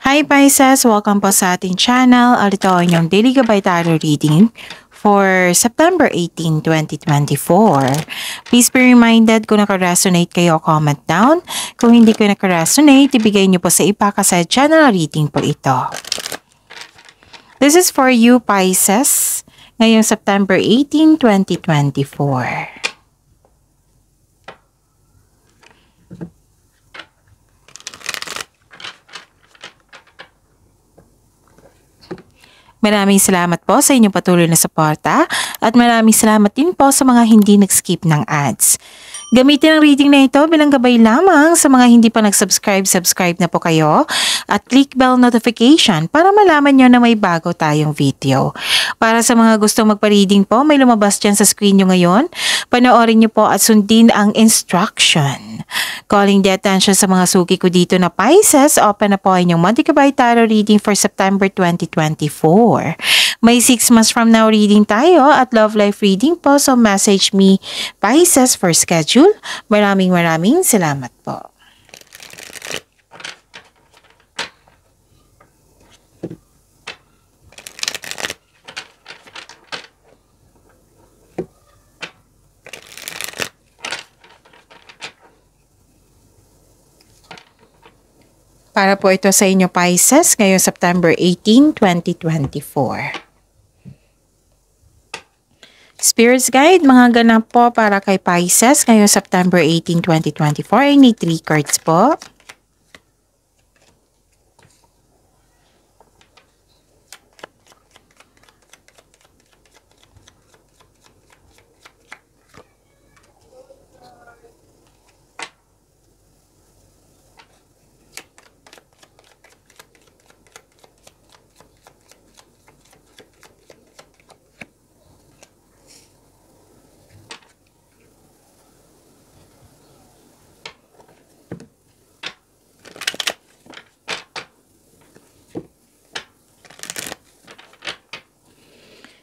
Hi Pisces! Welcome po sa ating channel. Alito ang inyong Daily Gabay Tarot Reading for September 18, 2024. Please be reminded kung nakaresonate kayo, comment down. Kung hindi kayo naka-resonate, ibigay niyo po sa iba kasi channel reading po ito. This is for you Pisces ngayong September 18, 2024. Maraming salamat po sa inyong patuloy na suporta at maraming salamat din po sa mga hindi nag-skip ng ads. Gamitin ang reading na ito bilang gabay lamang sa mga hindi pa nag-subscribe, subscribe na po kayo at click bell notification para malaman nyo na may bago tayong video. Para sa mga gustong magpa-reading po, may lumabas dyan sa screen nyo ngayon. Panoorin nyo po at sundin ang instruction. Calling the attention sa mga suki ko dito na Pisces, open na po inyong Monday Kabay Tarot reading for September 2024. May 6 months from now reading tayo at love life reading po so message me Pisces for schedule schedule. Maraming maraming salamat po. Para po ito sa inyo Pisces ngayong September 18, 2024. Spirits Guide, mga ganap po para kay Pisces ngayong September 18, 2024. I need 3 cards po.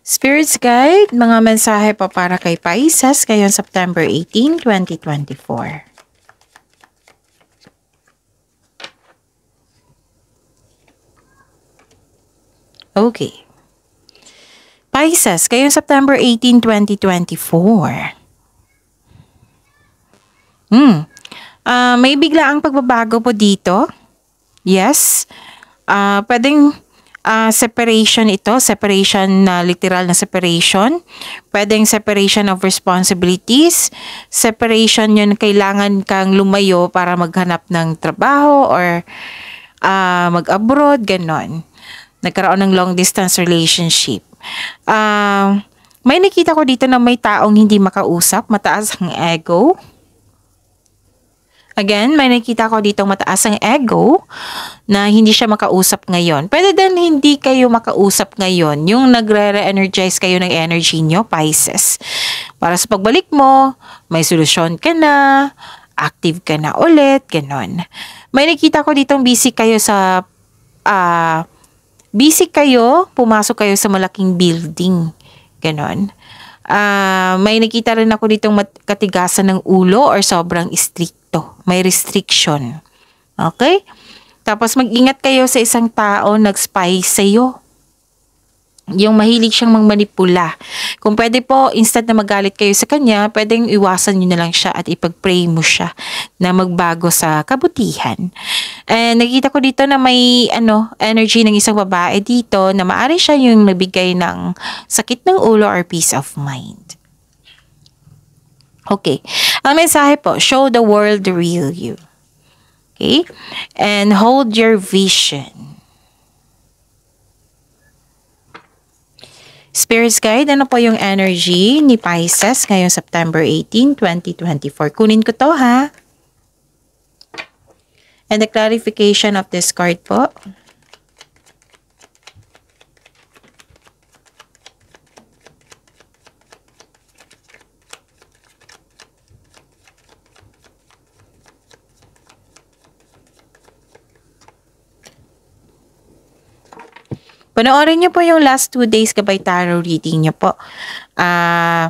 Spirits Guide, mga mensahe pa para kay Paisas ngayon September 18, 2024. Okay. Pisces, kayo September 18, 2024. Hmm. Uh, may bigla ang pagbabago po dito. Yes. Uh, pwedeng uh, separation ito, separation na uh, literal na separation. Pwedeng separation of responsibilities. Separation yun, kailangan kang lumayo para maghanap ng trabaho or uh, mag-abroad, ganon. Nagkaroon ng long distance relationship. Uh, may nakita ko dito na may taong hindi makausap, mataas ang ego. Again, may nakita ko ditong mataas ang ego na hindi siya makausap ngayon. Pwede din hindi kayo makausap ngayon. Yung nagre-re-energize kayo ng energy nyo, Pisces. Para sa pagbalik mo, may solusyon ka na, active ka na ulit, ganun. May nakita ko ditong busy kayo sa... Uh, busy kayo, pumasok kayo sa malaking building. Ganon uh, may nakita rin ako ditong katigasan ng ulo or sobrang strict to. May restriction. Okay? Tapos mag-ingat kayo sa isang tao nag-spy sa'yo. Yung mahilig siyang mangmanipula. Kung pwede po, instead na magalit kayo sa kanya, pwedeng iwasan nyo na lang siya at ipag-pray mo siya na magbago sa kabutihan. And eh, nakita ko dito na may ano, energy ng isang babae dito na maaari siya yung nabigay ng sakit ng ulo or peace of mind. Okay. Ang mensahe po, show the world real you. Okay? And hold your vision. Spirits Guide, ano po yung energy ni Pisces ngayong September 18, 2024? Kunin ko to ha. And the clarification of this card po. Panoorin niyo po yung last two days kabay tarot reading niyo po. Ah... Uh,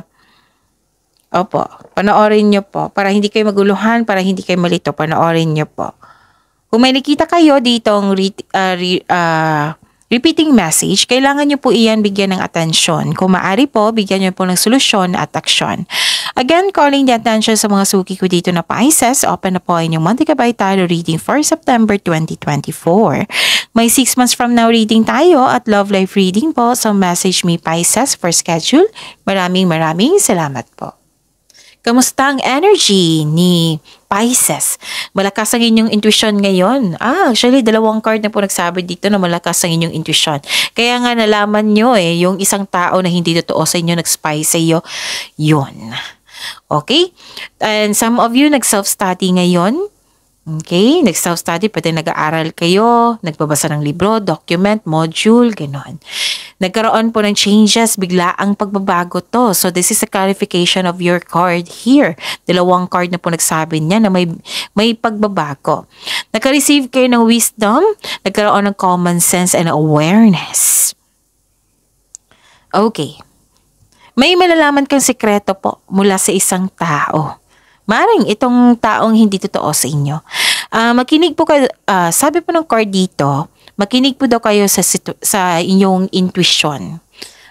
Opo, panoorin niyo po para hindi kayo maguluhan, para hindi kayo malito, panoorin niyo po. Kung may nakita kayo dito ang uh, re, uh, Repeating message, kailangan nyo po iyan bigyan ng atensyon. Kung maaari po, bigyan nyo po ng solusyon at aksyon. Again, calling the attention sa mga suki ko dito na Pisces, e open na po inyong Monthly Kabaytalo reading for September 2024. May 6 months from now reading tayo at love life reading po. So message me Pisces e for schedule. Maraming maraming salamat po. Kamusta ang energy ni Pisces. Malakas ang inyong intuition ngayon. Ah, actually, dalawang card na po nagsabi dito na malakas ang inyong intuition. Kaya nga nalaman nyo eh, yung isang tao na hindi totoo sa inyo, nag-spy sa iyo, yun. Okay? And some of you nag-self-study ngayon Okay? nag house study, pwede nag-aaral kayo, nagbabasa ng libro, document, module, ganon. Nagkaroon po ng changes, bigla ang pagbabago to. So, this is a clarification of your card here. Dalawang card na po nagsabi niya na may, may pagbabago. Nagka-receive kayo ng wisdom, nagkaroon ng common sense and awareness. Okay. May malalaman kang sikreto po mula sa isang tao maring itong taong hindi totoo sa inyo. Uh, makinig po kayo, uh, sabi po ng card dito, makinig po daw kayo sa, sa inyong intuition.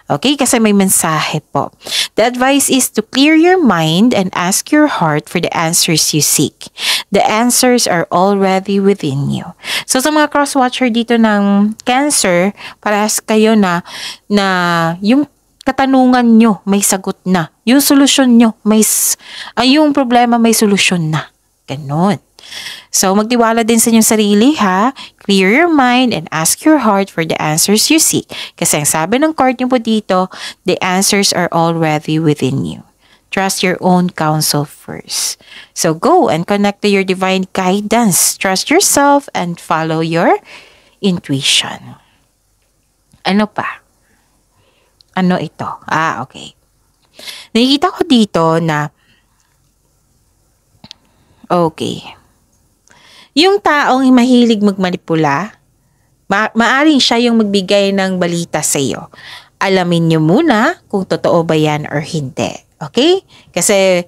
Okay? Kasi may mensahe po. The advice is to clear your mind and ask your heart for the answers you seek. The answers are already within you. So sa mga cross-watcher dito ng Cancer, parehas kayo na, na yung katanungan nyo, may sagot na. Yung solusyon nyo, may, ay yung problema may solusyon na. Ganon. So, magtiwala din sa inyong sarili, ha? Clear your mind and ask your heart for the answers you seek. Kasi ang sabi ng card nyo po dito, the answers are already within you. Trust your own counsel first. So, go and connect to your divine guidance. Trust yourself and follow your intuition. Ano pa? ano ito? Ah, okay. Nakikita ko dito na Okay. Yung taong mahilig magmanipula, ma maaring siya yung magbigay ng balita sa iyo. Alamin niyo muna kung totoo ba yan or hindi. Okay? Kasi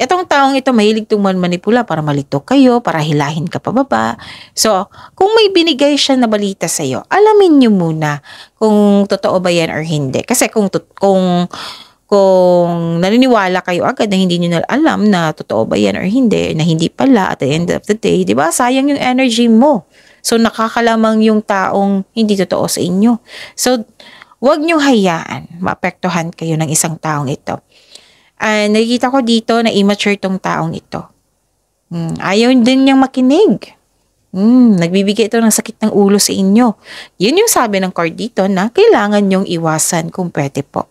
Itong taong ito mahilig itong manipula para malito kayo, para hilahin ka pababa. So, kung may binigay siya na balita sa iyo, alamin niyo muna kung totoo ba yan or hindi. Kasi kung kung kung naniniwala kayo agad na hindi niyo na alam na totoo ba yan or hindi, na hindi pala at the end of the day, di ba? Sayang yung energy mo. So, nakakalamang yung taong hindi totoo sa inyo. So, Huwag niyong hayaan maapektuhan kayo ng isang taong ito uh, nakikita ko dito na immature tong taong ito. Hmm, ayaw din niyang makinig. Hmm, nagbibigay ito ng sakit ng ulo sa inyo. Yun yung sabi ng card dito na kailangan niyong iwasan kung pwede po.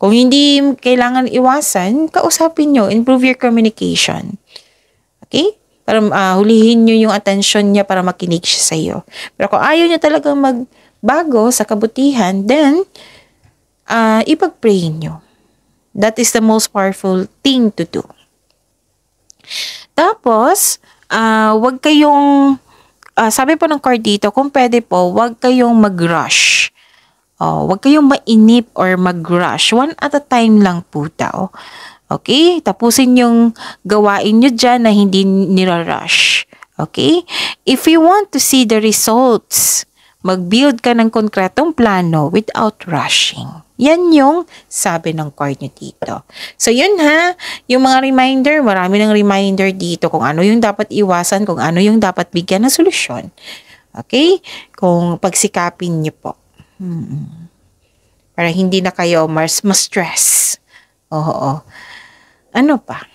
Kung hindi kailangan iwasan, kausapin niyo, improve your communication. Okay? Para uh, hulihin niyo yung atensyon niya para makinig siya sa iyo. Pero kung ayaw niya talagang magbago sa kabutihan, then uh, ipag-pray niyo. That is the most powerful thing to do. Tapos, uh, wag kayong, uh, sabi po ng card dito, kung pwede po, wag kayong mag-rush. Oh, wag kayong mainip or mag-rush. One at a time lang po daw. Okay? Tapusin yung gawain nyo dyan na hindi nira-rush. Okay? If you want to see the results Mag-build ka ng konkretong plano without rushing. Yan yung sabi ng card nyo dito. So, yun ha. Yung mga reminder, marami ng reminder dito kung ano yung dapat iwasan, kung ano yung dapat bigyan ng solusyon. Okay? Kung pagsikapin nyo po. Hmm. Para hindi na kayo mas ma-stress. Oo. Ano pa?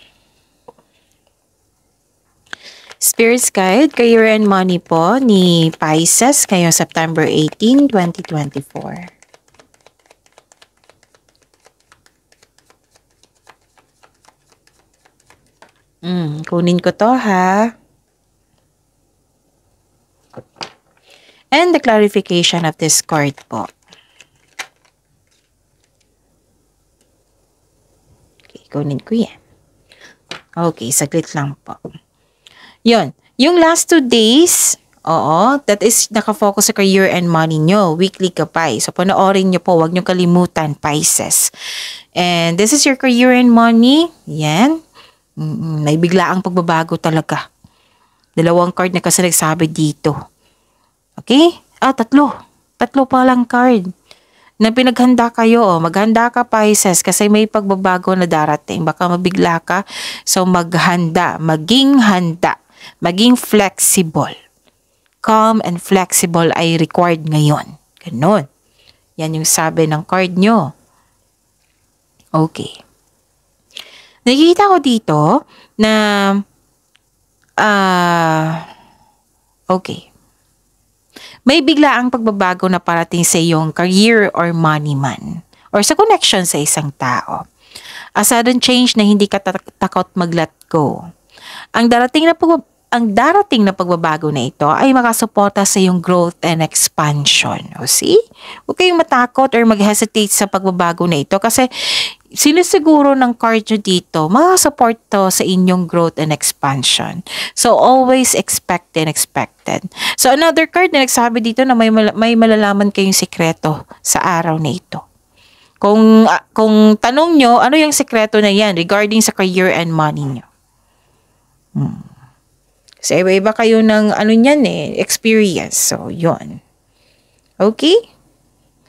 Spirits Guide, kayo rin money po ni Pisces kayo September 18, 2024. Mm, kunin ko to ha. And the clarification of this card po. Okay, kunin ko yan. Okay, saglit lang po. Yun. Yung last two days, oo, that is nakafocus sa career and money nyo, weekly ka Kapay. Eh. So, panoorin nyo po, huwag nyo kalimutan, Pisces. And this is your career and money. Yan. Mm-mm, may ang pagbabago talaga. Dalawang card na kasi nagsabi dito. Okay? Ah, tatlo. Tatlo pa lang card na pinaghanda kayo, oh, maghanda ka Pisces kasi may pagbabago na darating. Baka mabigla ka. So maghanda, maging handa. Maging flexible. Calm and flexible ay required ngayon. Ganun. Yan yung sabi ng card nyo. Okay. Nakikita ko dito na uh, okay. May bigla ang pagbabago na parating sa iyong career or money man or sa connection sa isang tao. A sudden change na hindi ka takot mag-let go. Ang darating na ang darating na pagbabago na ito ay makasuporta sa iyong growth and expansion. O see? Huwag kayong matakot or mag-hesitate sa pagbabago na ito kasi sinisiguro ng card nyo dito, makasupport to sa inyong growth and expansion. So, always expect and expected. So, another card na nagsabi dito na may, mal may malalaman kayong sikreto sa araw na ito. Kung, ah, kung tanong nyo, ano yung sikreto na yan regarding sa career and money nyo? Hmm. So, iba-iba kayo ng ano niyan eh, experience. So, yon Okay?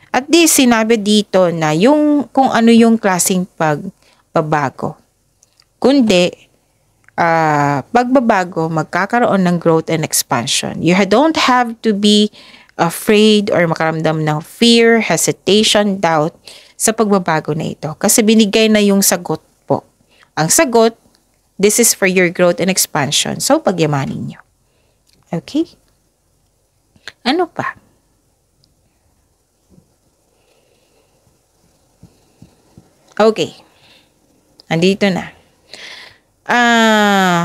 At least, sinabi dito na yung kung ano yung klaseng pagbabago. Kundi, uh, pagbabago, magkakaroon ng growth and expansion. You don't have to be afraid or makaramdam ng fear, hesitation, doubt sa pagbabago na ito. Kasi binigay na yung sagot po. Ang sagot This is for your growth and expansion. So, pagyamanin nyo. Okay? Ano pa? Okay. Andito na. Ah, uh,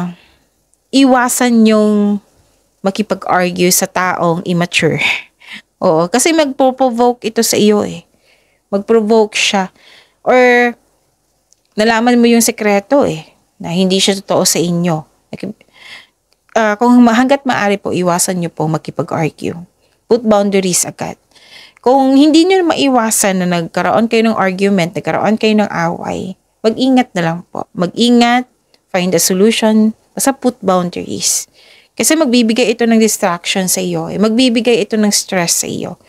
iwasan yung makipag-argue sa taong immature. Oo, kasi magpo-provoke ito sa iyo eh. Mag-provoke siya. Or, nalaman mo yung sekreto eh na hindi siya totoo sa inyo. Uh, kung hanggat maaari po, iwasan nyo po makipag-argue. Put boundaries agad. Kung hindi nyo maiwasan na nagkaroon kayo ng argument, nagkaroon kayo ng away, mag-ingat na lang po. Mag-ingat, find a solution, basta put boundaries. Kasi magbibigay ito ng distraction sa iyo. Eh. Magbibigay ito ng stress sa iyo.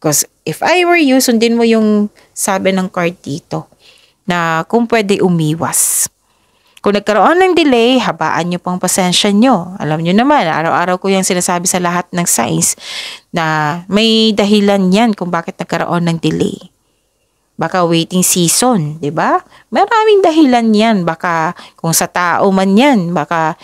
Because if I were you, sundin mo yung sabi ng card dito na kung pwede umiwas. Kung nagkaroon ng delay, habaan nyo pang pasensya nyo. Alam nyo naman, araw-araw ko yung sinasabi sa lahat ng size na may dahilan yan kung bakit nagkaroon ng delay. Baka waiting season, di ba? Maraming dahilan yan. Baka kung sa tao man yan, baka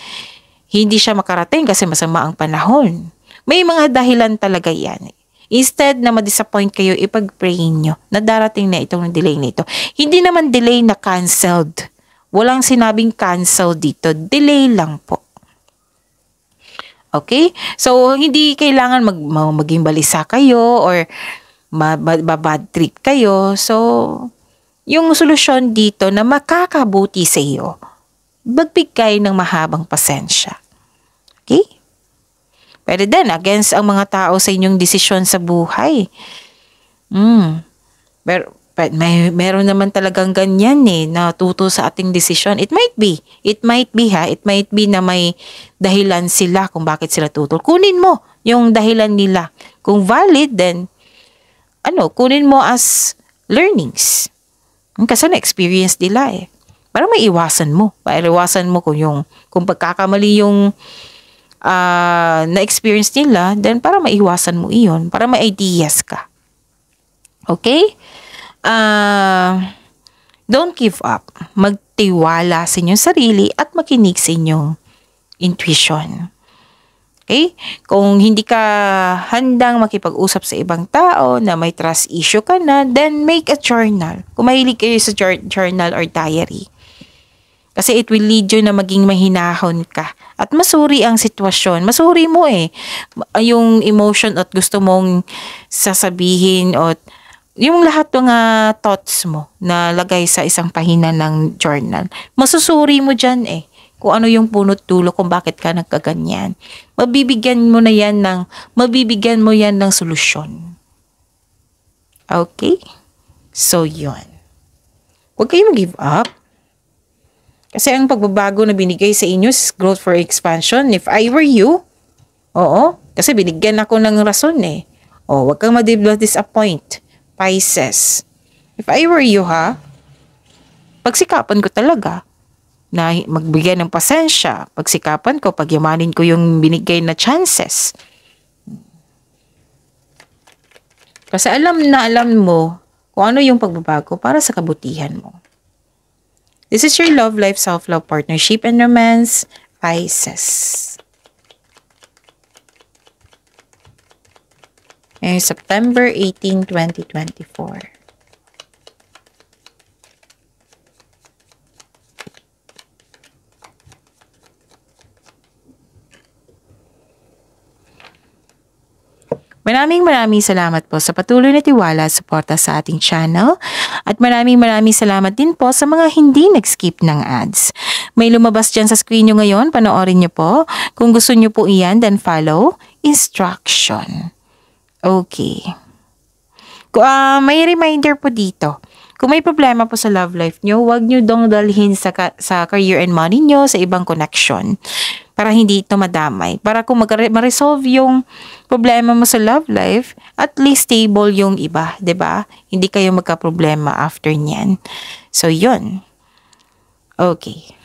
hindi siya makarating kasi masama ang panahon. May mga dahilan talaga yan. Instead na ma-disappoint kayo, ipag-pray nyo na darating na itong delay nito. Hindi naman delay na cancelled. Walang sinabing cancel dito. Delay lang po. Okay? So, hindi kailangan mag, maging balisa kayo or babad trip kayo. So, yung solusyon dito na makakabuti sa iyo, magbigay ng mahabang pasensya. Okay? Pwede din, against ang mga tao sa inyong desisyon sa buhay. Mm. Pero, But may meron naman talagang ganyan eh na tuto sa ating desisyon. It might be. It might be ha. It might be na may dahilan sila kung bakit sila tutol. Kunin mo yung dahilan nila. Kung valid then ano, kunin mo as learnings. Kasi na-experience nila eh. Para maiwasan mo. Para iwasan mo kung yung kung pagkakamali yung uh, na-experience nila, then para maiwasan mo iyon, para ma-ideas ka. Okay? uh, don't give up. Magtiwala sa inyong sarili at makinig sa inyong intuition. Okay? Kung hindi ka handang makipag-usap sa ibang tao na may trust issue ka na, then make a journal. Kung mahilig kayo sa journal or diary. Kasi it will lead you na maging mahinahon ka. At masuri ang sitwasyon. Masuri mo eh. Yung emotion at gusto mong sasabihin at yung lahat ng ah, thoughts mo na lagay sa isang pahina ng journal, masusuri mo dyan eh kung ano yung punot dulo kung bakit ka nagkaganyan. Mabibigyan mo na yan ng, mabibigyan mo yan ng solusyon. Okay? So, yun. Huwag kayong give up. Kasi ang pagbabago na binigay sa inyo is growth for expansion. If I were you, oo, kasi binigyan ako ng rason eh. O, oh, huwag kang madibla disappoint. Pisces. If I were you ha, pagsikapan ko talaga na magbigay ng pasensya, pagsikapan ko, pagyamanin ko yung binigay na chances. Kasi alam na alam mo kung ano yung pagbabago para sa kabutihan mo. This is your love life, self-love partnership and romance, Pisces. Ngayon, September 18, 2024. Maraming maraming salamat po sa patuloy na tiwala at suporta sa ating channel at maraming maraming salamat din po sa mga hindi nag-skip ng ads. May lumabas dyan sa screen nyo ngayon, panoorin nyo po. Kung gusto nyo po iyan, then follow instruction. Okay. Uh, may reminder po dito. Kung may problema po sa love life nyo, huwag nyo dong dalhin sa, ka- sa career and money nyo, sa ibang connection. Para hindi ito madamay. Para kung ma-resolve yung problema mo sa love life, at least stable yung iba, ba? Diba? Hindi kayo magka-problema after niyan. So, yun. Okay.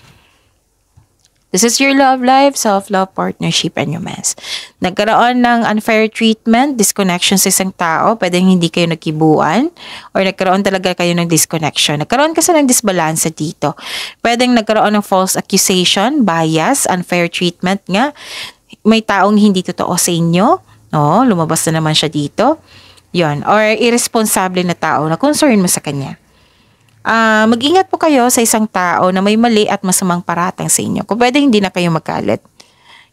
This is your love life, self-love, partnership, and romance. Nagkaroon ng unfair treatment, disconnection sa isang tao, pwedeng hindi kayo nagkibuan, or nagkaroon talaga kayo ng disconnection. Nagkaroon kasi ng disbalance dito. Pwedeng nagkaroon ng false accusation, bias, unfair treatment nga. May taong hindi totoo sa inyo, no? lumabas na naman siya dito. Yon, or irresponsible na tao na concern mo sa kanya. Uh, mag-ingat po kayo sa isang tao na may mali at masamang parating sa inyo. Kung pwede, hindi na kayo magkalat.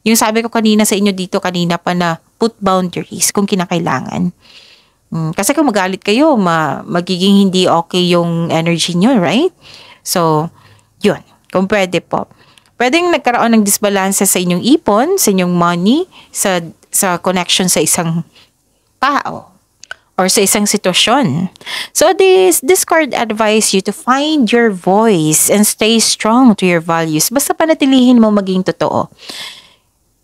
Yung sabi ko kanina sa inyo dito, kanina pa na put boundaries kung kinakailangan. Mm, kasi kung magalit kayo, ma magiging hindi okay yung energy nyo, right? So, yun. Kung pwede po. Pwedeng nagkaroon ng disbalansa sa inyong ipon, sa inyong money, sa, sa connection sa isang tao or sa isang sitwasyon. So this this card advise you to find your voice and stay strong to your values. Basta panatilihin mo maging totoo.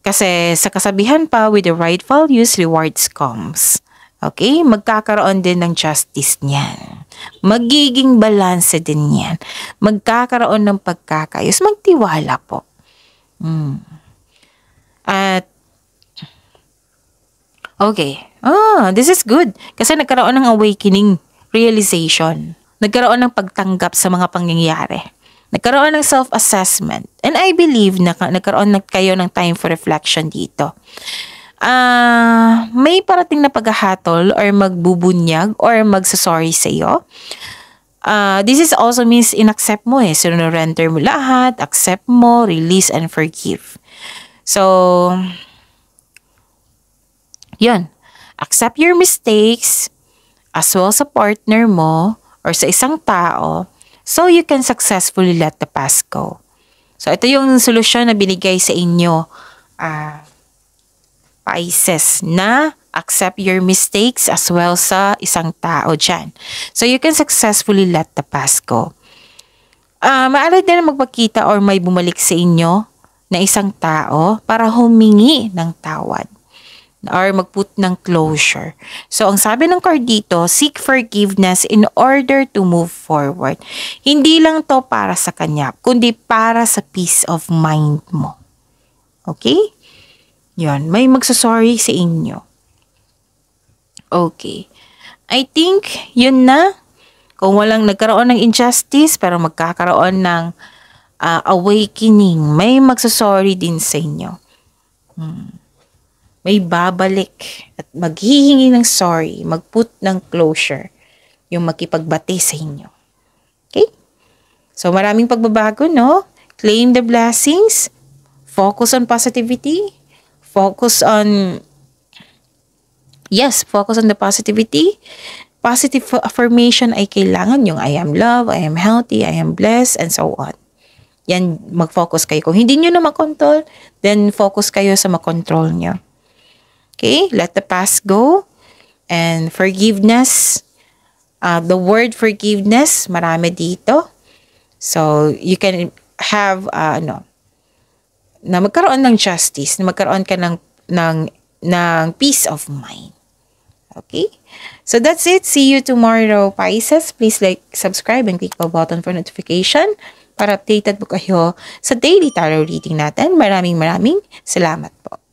Kasi sa kasabihan pa, with the right values, rewards comes. Okay? Magkakaroon din ng justice niyan. Magiging balance din niyan. Magkakaroon ng pagkakayos. Magtiwala po. Hmm. Okay. Ah, this is good. Kasi nagkaroon ng awakening, realization. Nagkaroon ng pagtanggap sa mga pangyayari. Nagkaroon ng self-assessment. And I believe na nagkaroon na kayo ng time for reflection dito. Ah, uh, may parating na paghahatol or magbubunyag or magsasorry sa iyo. Uh, ah, this is also means inaccept mo eh. Sinurrender mo lahat, accept mo, release and forgive. So, yun, accept your mistakes as well sa partner mo or sa isang tao so you can successfully let the past go. So, ito yung solusyon na binigay sa inyo, uh, Pisces, na accept your mistakes as well sa isang tao dyan. So, you can successfully let the past go. Uh, maaari din magpakita or may bumalik sa inyo na isang tao para humingi ng tawad or magput ng closure. So, ang sabi ng card dito, seek forgiveness in order to move forward. Hindi lang to para sa kanya, kundi para sa peace of mind mo. Okay? Yun, may magsasorry sa inyo. Okay. I think, yun na. Kung walang nagkaroon ng injustice, pero magkakaroon ng uh, awakening. May magsasorry din sa inyo. Hmm may babalik at maghihingi ng sorry, magput ng closure yung makipagbati sa inyo. Okay? So maraming pagbabago, no? Claim the blessings, focus on positivity, focus on yes, focus on the positivity. Positive affirmation ay kailangan yung I am love, I am healthy, I am blessed, and so on yan, mag-focus kayo. Kung hindi nyo na makontrol, then focus kayo sa makontrol nyo. Okay, let the past go. And forgiveness, uh, the word forgiveness, marami dito. So, you can have, uh, ano, na magkaroon ng justice, na magkaroon ka ng, ng, ng peace of mind. Okay? So that's it. See you tomorrow, Pisces. Please like, subscribe, and click the button for notification para updated po kayo sa daily tarot reading natin. Maraming maraming salamat po.